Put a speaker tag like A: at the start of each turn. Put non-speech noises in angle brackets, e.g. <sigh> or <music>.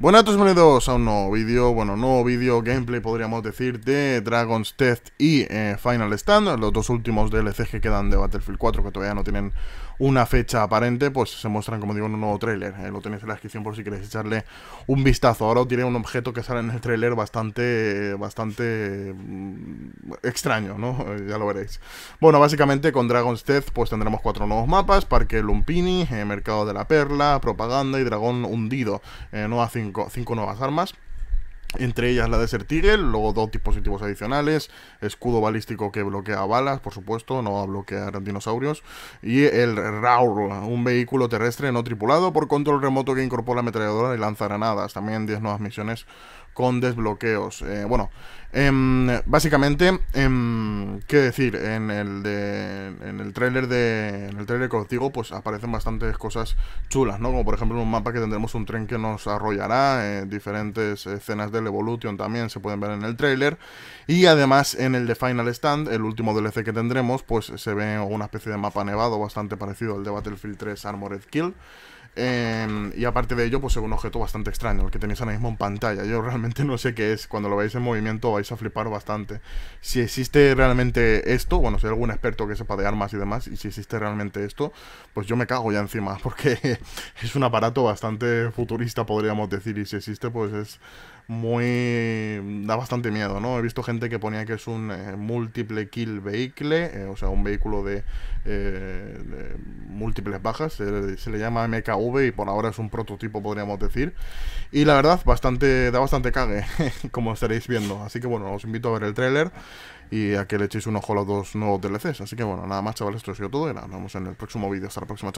A: Buenas a todos, bienvenidos a un nuevo vídeo, bueno, nuevo vídeo, gameplay podríamos decir de Dragon's Theft y eh, Final Stand Los dos últimos DLCs que quedan de Battlefield 4 que todavía no tienen una fecha aparente, pues se muestran como digo en un nuevo tráiler eh, Lo tenéis en la descripción por si queréis echarle un vistazo Ahora tiene un objeto que sale en el tráiler bastante, bastante mm, extraño, ¿no? <laughs> Eh, ya lo veréis Bueno, básicamente con Dragon's Theft pues tendremos cuatro nuevos mapas Parque Lumpini, Mercado de la Perla, Propaganda y Dragón Hundido no 5 cinco, nuevas armas. Entre ellas la Desert Tiger. luego dos dispositivos adicionales, escudo balístico que bloquea balas, por supuesto, no va a bloquear dinosaurios, y el Raul, un vehículo terrestre no tripulado por control remoto que incorpora ametralladora y granadas, También 10 nuevas misiones con desbloqueos. Eh, bueno, em, básicamente, em, qué decir, en el de, en el tráiler de el pues aparecen bastantes cosas chulas, ¿no? Como por ejemplo un mapa que tendremos un tren que nos arrollará, eh, diferentes escenas del Evolution también se pueden ver en el trailer y además en el de Final Stand, el último DLC que tendremos, pues se ve una especie de mapa nevado bastante parecido al de Battlefield 3 Armored Kill. Em, y aparte de ello, pues es un objeto bastante extraño, el que tenéis ahora mismo en pantalla. Yo realmente <laughs> no sé qué es. Cuando lo veáis en movimiento vais a flipar bastante. Si existe realmente esto, bueno, si algún experto que sepa de armas y demás, y si existe realmente esto, pues yo me cago ya encima, <laughs> porque es un aparato bastante futurista, podríamos decir. Y si existe, pues es muy... da bastante miedo, ¿no? He visto gente que ponía que es un eh, múltiple kill vehicle, eh, o sea, un vehículo de, eh, múltiples bajas, se le, llama y por ahora es un prototipo, podríamos decir. Y la verdad, bastante da bastante cague, <laughs> como estaréis viendo. Así que bueno, os invito a ver el tráiler y a que le echéis un ojo a los dos nuevos DLCs. Así que bueno, nada más, chavales, esto ha sido todo y nos vemos en el próximo vídeo. Hasta la próxima,